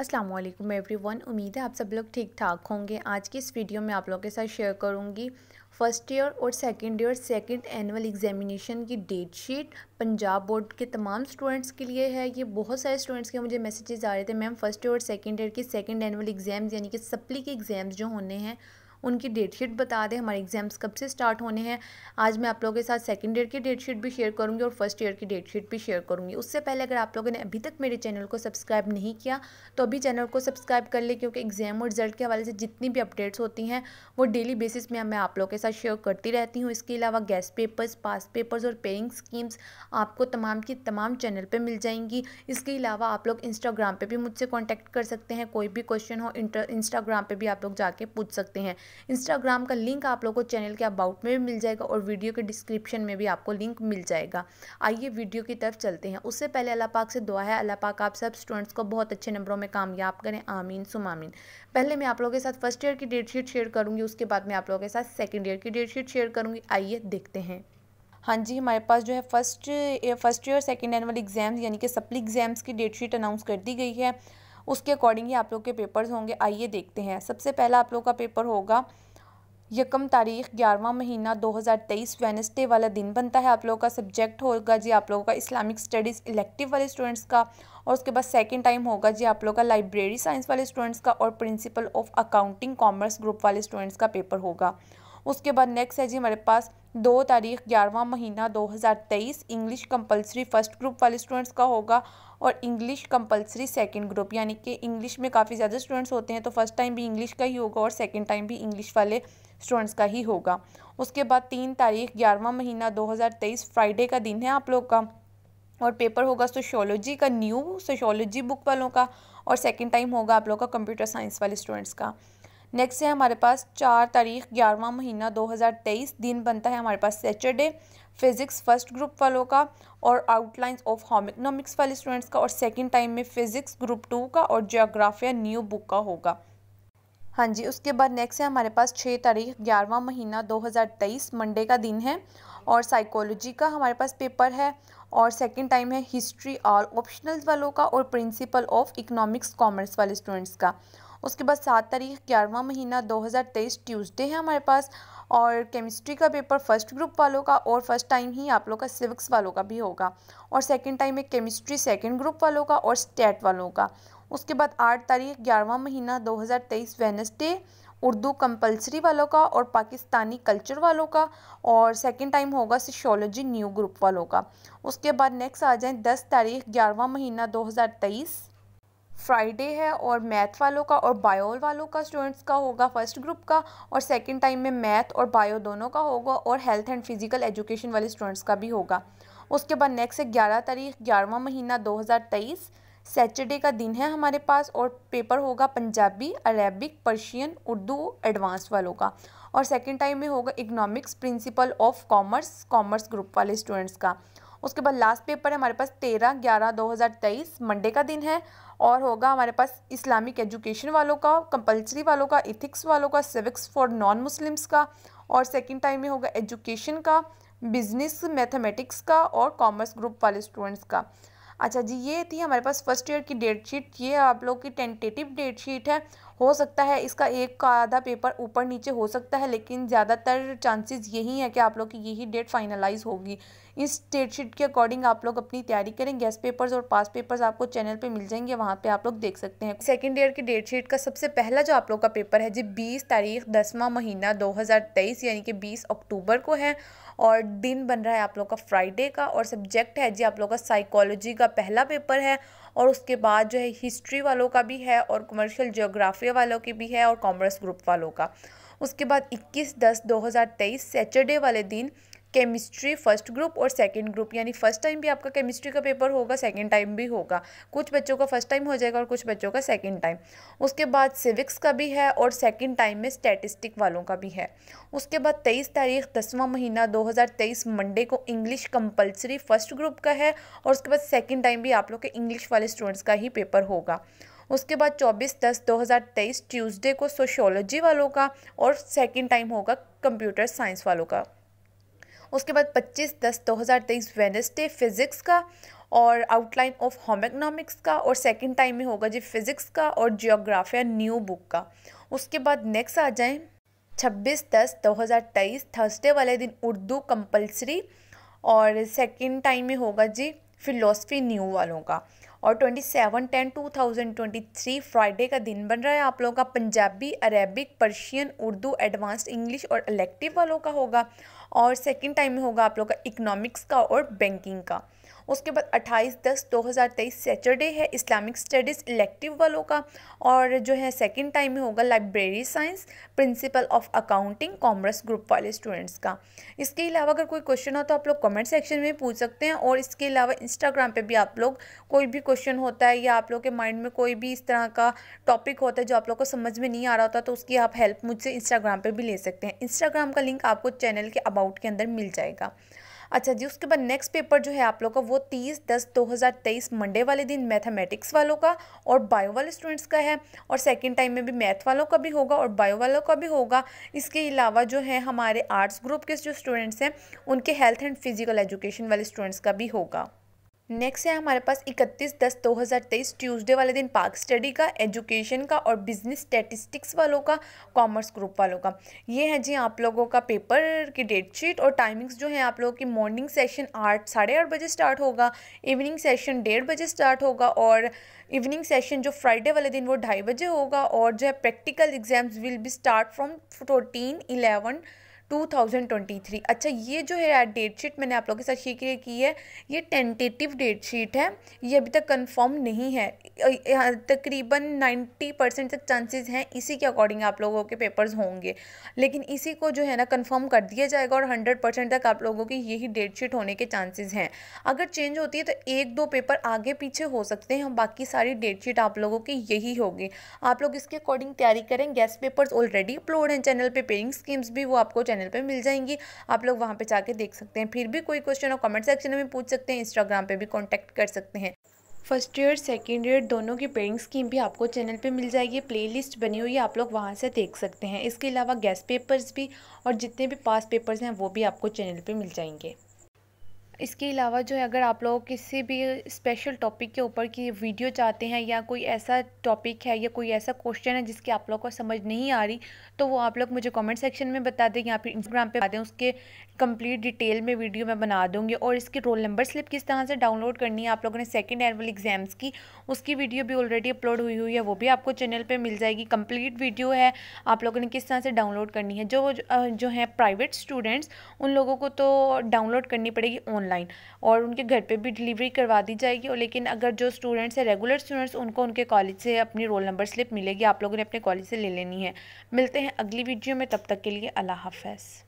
अस्सलाम वालेकुम वन उम्मीद है आप सब लोग ठीक ठाक होंगे आज की इस वीडियो में आप लोगों के साथ शेयर करूंगी फ़र्स्ट ईयर और second year second annual examination की डेट शीट पंजाब बोर्ड के तमाम स्टूडेंट्स के लिए है ये बहुत सारे स्टूडेंट्स के मुझे मैसेजेस आ रहे थे मैम फ़र्स्ट ईयर और सेकंड ईयर के सेकंड एनुअल एग्ज़ाम्स यानी कि सप्ली के एग्ज़ाम्स जो होने हैं उनकी डेट शीट बता दें हमारे एग्ज़ाम्स कब से स्टार्ट होने हैं आज मैं आप लोगों के साथ सेकेंड ईयर की डेट शीट भी शेयर करूँगी और फर्स्ट ईयर की डेट शीट भी शेयर करूँगी उससे पहले अगर आप लोगों ने अभी तक मेरे चैनल को सब्सक्राइब नहीं किया तो अभी चैनल को सब्सक्राइब कर ले क्योंकि एग्ज़ाम और रिजल्ट के हवाले से जितनी भी अपडेट्स होती हैं वो डेली बेसिस में मैं आप लोगों के साथ शेयर करती रहती हूँ इसके अलावा गैस पेपर्स पास पेपर्स और पेयरिंग स्कीम्स आपको तमाम की तमाम चैनल पर मिल जाएंगी इसके अलावा आप लोग इंस्टाग्राम पर भी मुझसे कॉन्टैक्ट कर सकते हैं कोई भी क्वेश्चन हो इंस्टाग्राम पर भी आप लोग जाके पूछ सकते हैं इंस्टाग्राम का लिंक आप लोगों को चैनल के अबाउट में भी मिल जाएगा और वीडियो के डिस्क्रिप्शन में भी आपको लिंक मिल जाएगा आइए वीडियो की तरफ चलते हैं उससे पहले अल्लाह पाक से दुआ है अल्लाह पाक आप सब स्टूडेंट्स को बहुत अच्छे नंबरों में कामयाब करें आमीन सुमामीन पहले मैं आप लोगों के साथ फर्स्ट ईयर की डेट शीट शेयर करूँगी उसके बाद मैं आप लोगों के साथ सेकेंड ईयर की डेट शीट शेयर करूँगी आइए देखते हैं हाँ जी हमारे पास जो है first first year second annual exams यानी कि सप्ली एग्ज़ाम्स की डेट शीट अनाउंस कर दी गई है उसके अकॉर्डिंग ही आप लोग के पेपर्स होंगे आइए देखते हैं सबसे पहला आप लोग का पेपर होगा यकम तारीख ग्यारहवा महीना 2023 वेनसडे वाला दिन बनता है आप लोगों का सब्जेक्ट होगा जी आप लोगों का इस्लामिक स्टडीज़ इलेक्टिव वाले स्टूडेंट्स का और उसके बाद सेकंड टाइम होगा जी आप लोगों का लाइब्रेरी साइंस वाले स्टूडेंट्स का और principle of accounting commerce group वाले स्टूडेंट्स का पेपर होगा उसके बाद नेक्स्ट है जी हमारे पास दो तारीख ग्यारहवा महीना 2023 इंग्लिश कंपलसरी फर्स्ट ग्रुप वाले स्टूडेंट्स का होगा और इंग्लिश कंपलसरी सेकंड ग्रुप यानी कि इंग्लिश में काफ़ी ज़्यादा स्टूडेंट्स होते हैं तो फर्स्ट टाइम भी इंग्लिश का ही होगा और सेकंड टाइम भी इंग्लिश वाले स्टूडेंट्स का ही होगा उसके बाद तीन तारीख ग्यारहवा महीना दो फ्राइडे का दिन है आप लोग का और पेपर होगा सोशोलॉजी का न्यू सोशोलॉजी बुक वालों का और सेकेंड टाइम होगा आप लोग का कंप्यूटर साइंस वाले स्टूडेंट्स का नेक्स्ट है हमारे पास चार तारीख ग्यारहवा महीना 2023 दिन बनता है हमारे पास सैटरडे फिज़िक्स फर्स्ट ग्रुप वालों का और आउटलाइंस ऑफ होम इकनॉमिक्स वाले स्टूडेंट्स का और सेकेंड टाइम में फ़िज़िक्स ग्रुप टू का और जोग्राफिया न्यू बुक का होगा हाँ जी उसके बाद नेक्स्ट है हमारे पास छः तारीख ग्यारहवा महीना 2023 मंडे का दिन है और साइकोलॉजी का हमारे पास पेपर है और सेकंड टाइम है हिस्ट्री और ऑप्शनल वालों का और प्रिंसिपल ऑफ इकोनॉमिक्स कॉमर्स वाले स्टूडेंट्स का उसके बाद सात तारीख ग्यारहवा महीना 2023 ट्यूसडे है हमारे पास और केमिस्ट्री का पेपर फर्स्ट ग्रुप वालों का और फर्स्ट टाइम ही आप लोग का सिविक्स वालों का भी होगा और सेकेंड टाइम है केमिस्ट्री सेकेंड ग्रुप वालों का और स्टेट वालों का उसके बाद आठ तारीख ग्यारहवा महीना दो वेनसडे उर्दू कंपलसरी वालों का और पाकिस्तानी कल्चर वालों का और सेकंड टाइम होगा सोशोलॉजी न्यू ग्रुप वालों का उसके बाद नेक्स्ट आ जाए दस तारीख ग्यारहवा महीना तेईस फ्राइडे है और मैथ वालों का और बायो वालों का स्टूडेंट्स का होगा फर्स्ट ग्रुप का और सेकंड टाइम में मैथ और बायो दोनों का होगा और हेल्थ एंड फिजिकल एजुकेशन वाले स्टूडेंट्स का भी होगा उसके बाद नेक्स्ट है ग्यारह तारीख ग्यारहवा महीना तेईस सैटरडे का दिन है हमारे पास और पेपर होगा Punjabi Arabic Persian Urdu advance वालों का और सेकेंड टाइम में होगा economics principle of commerce commerce group वाले स्टूडेंट्स का उसके बाद लास्ट पेपर है हमारे पास तेरह ग्यारह दो हज़ार तेईस मंडे का दिन है और होगा हमारे पास इस्लामिक एजुकेशन वालों का कंपलसरी वालों का इथिक्स वालों का सिविक्स फॉर नॉन मुस्लिम्स का और सेकेंड टाइम में होगा एजुकेशन का बिजनेस मैथमेटिक्स का और कॉमर्स ग्रुप वाले स्टूडेंट्स का अच्छा जी ये थी हमारे पास फर्स्ट ईयर की डेट शीट ये आप लोग की टेंटेटिव डेट शीट है हो सकता है इसका एक का आधा पेपर ऊपर नीचे हो सकता है लेकिन ज़्यादातर चांसेस यही है कि आप लोग की यही डेट फाइनलाइज होगी इस डेट शीट के अकॉर्डिंग आप लोग अपनी तैयारी करें गैस पेपर्स और पास पेपर्स आपको चैनल पे मिल जाएंगे वहाँ पे आप लोग देख सकते हैं सेकेंड ईयर की डेट शीट का सबसे पहला जो आप लोग का पेपर है जी बीस तारीख दसवां महीना 2023 यानी कि 20 अक्टूबर को है और दिन बन रहा है आप लोग का फ्राइडे का और सब्जेक्ट है जी आप लोग का साइकोलॉजी का पहला पेपर है और उसके बाद जो है हिस्ट्री वालों का भी है और कमर्शियल जोग्राफी वालों की भी है और कॉमर्स ग्रुप वालों का उसके बाद 21 दस 2023 सैटरडे वाले दिन केमिस्ट्री फर्स्ट ग्रुप और सेकेंड ग्रुप यानी फर्स्ट टाइम भी आपका केमिस्ट्री का पेपर होगा सेकेंड टाइम भी होगा कुछ बच्चों का फर्स्ट टाइम हो जाएगा और कुछ बच्चों का सेकेंड टाइम उसके बाद सिविक्स का भी है और सेकेंड टाइम में स्टेटिस्टिक वालों का भी है उसके बाद तेईस तारीख दसवां महीना दो मंडे को इंग्लिश कंपल्सरी फर्स्ट ग्रुप का है और उसके बाद सेकेंड टाइम भी आप लोग के इंग्लिश वाले स्टूडेंट्स का ही पेपर होगा उसके बाद 24 दस 2023 ट्यूसडे को सोशोलॉजी वालों का और सेकेंड टाइम होगा कंप्यूटर साइंस वालों का उसके बाद 25 दस 2023 वेनसडे फिज़िक्स का और आउटलाइन ऑफ होम इकनॉमिक्स का और सेकंड टाइम में होगा जी फिज़िक्स का और जियोग्राफिया न्यू बुक का उसके बाद नेक्स्ट आ जाएं 26 दस 2023 थर्सडे वाले दिन उर्दू कंपलसरी और सेकंड टाइम में होगा जी फिलोसफी न्यू वालों का और twenty seven ten two thousand twenty three Friday का दिन बन रहा है आप लोगों का Punjabi Arabic Persian Urdu advanced English और इलेक्टिव वालों का होगा और सेकेंड टाइम में होगा आप लोग का इकनॉमिक्स का और बैंकिंग का उसके बाद 28 दस 2023 सैटरडे है इस्लामिक स्टडीज़ इलेक्टिव वालों का और जो है सेकेंड टाइम में होगा library science principle of accounting commerce group वाले स्टूडेंट्स का इसके अलावा अगर कोई क्वेश्चन हो तो आप लोग कमेंट सेक्शन में पूछ सकते हैं और इसके अलावा इंस्टाग्राम पर भी आप लोग कोई भी क्वेश्चन होता है या आप लोग के माइंड में कोई भी इस तरह का टॉपिक होता है जो आप लोग को समझ में नहीं आ रहा होता तो उसकी आप हेल्प मुझसे इंस्टाग्राम पर भी ले सकते हैं इंस्टाग्राम का लिंक आपको चैनल के अबाउट के अंदर मिल जाएगा अच्छा जी उसके बाद नेक्स्ट पेपर जो है आप लोग का वो तीस दस दो हज़ार तेईस मंडे वाले दिन मैथमेटिक्स वालों का और बायो वाले स्टूडेंट्स का है और सेकेंड टाइम में भी मैथ वालों का भी होगा और बायो वालों का भी होगा इसके अलावा जो है हमारे आर्ट्स ग्रुप के जो स्टूडेंट्स हैं उनके हेल्थ एंड फिजिकल एजुकेशन वाले स्टूडेंट्स का भी होगा नेक्स्ट है हमारे पास 31 दस 2023 ट्यूसडे वाले दिन पार्क स्टडी का एजुकेशन का और बिजनेस स्टैटिस्टिक्स वालों का कॉमर्स ग्रुप वालों का ये है जी आप लोगों का पेपर की डेट शीट और टाइमिंग्स जो है आप लोगों की मॉर्निंग सेशन आठ साढ़े आठ बजे स्टार्ट होगा इवनिंग सेशन डेढ़ बजे स्टार्ट होगा और इवनिंग सेशन जो फ्राइडे वाले दिन वो ढाई बजे होगा और जो है practical exams will be start from fourteen eleven 2023 अच्छा ये जो है डेट शीट मैंने आप लोगों के साथ शेयर की है ये टेंटेटिव डेट शीट है ये अभी तक कंफर्म नहीं है तकरीबन 90 परसेंट तक चांसेस हैं इसी के अकॉर्डिंग आप लोगों के पेपर्स होंगे लेकिन इसी को जो है ना कंफर्म कर दिया जाएगा और 100 परसेंट तक आप लोगों की यही डेट शीट होने के चांसेज हैं अगर चेंज होती है तो एक दो पेपर आगे पीछे हो सकते हैं बाकी सारी डेट शीट आप लोगों की यही होगी आप लोग इसके अकॉर्डिंग तैयारी करें गैस पेपर्स ऑलरेडी अपलोड हैं चैनल पर पेइंग स्कीम्स भी वो आपको चैनल चैनल पर मिल जाएंगी आप लोग वहाँ पर जाके देख सकते हैं फिर भी कोई क्वेश्चन और कमेंट सेक्शन में पूछ सकते हैं इंस्टाग्राम पर भी कॉन्टैक्ट कर सकते हैं फर्स्ट ईयर सेकेंड ईयर दोनों की पेयरिंग स्कीम भी आपको चैनल पे मिल जाएगी प्लेलिस्ट बनी हुई है आप लोग वहाँ से देख सकते हैं इसके अलावा गैस पेपर्स भी और जितने भी पास पेपर्स हैं वो भी आपको चैनल पे मिल जाएंगे इसके अलावा जो है अगर आप लोग किसी भी स्पेशल टॉपिक के ऊपर की वीडियो चाहते हैं या कोई ऐसा टॉपिक है या कोई ऐसा क्वेश्चन है जिसकी आप लोग को समझ नहीं आ रही तो वो आप लोग मुझे कमेंट सेक्शन में बता दें या फिर इंस्टाग्राम पे बता दें उसके कंप्लीट डिटेल में वीडियो मैं बना दूँगी और इसकी रोल नंबर स्लिप किस तरह से डाउनलोड करनी है आप लोगों ने सेकेंड एनअल एग्ज़ाम्स की उसकी वीडियो भी ऑलरेडी अपलोड हुई हुई है वो भी आपको चैनल पर मिल जाएगी कम्प्लीट वीडियो है आप लोगों ने किस तरह से डाउनलोड करनी है जो जो है प्राइवेट स्टूडेंट्स उन लोगों को तो डाउनलोड करनी पड़ेगी ऑनलाइन ऑनलाइन और उनके घर पे भी डिलीवरी करवा दी जाएगी और लेकिन अगर जो स्टूडेंट्स हैं रेगुलर स्टूडेंट्स उनको उनके कॉलेज से अपनी रोल नंबर स्लिप मिलेगी आप लोगों ने अपने कॉलेज से ले लेनी है मिलते हैं अगली वीडियो में तब तक के लिए अल्लाह हाफ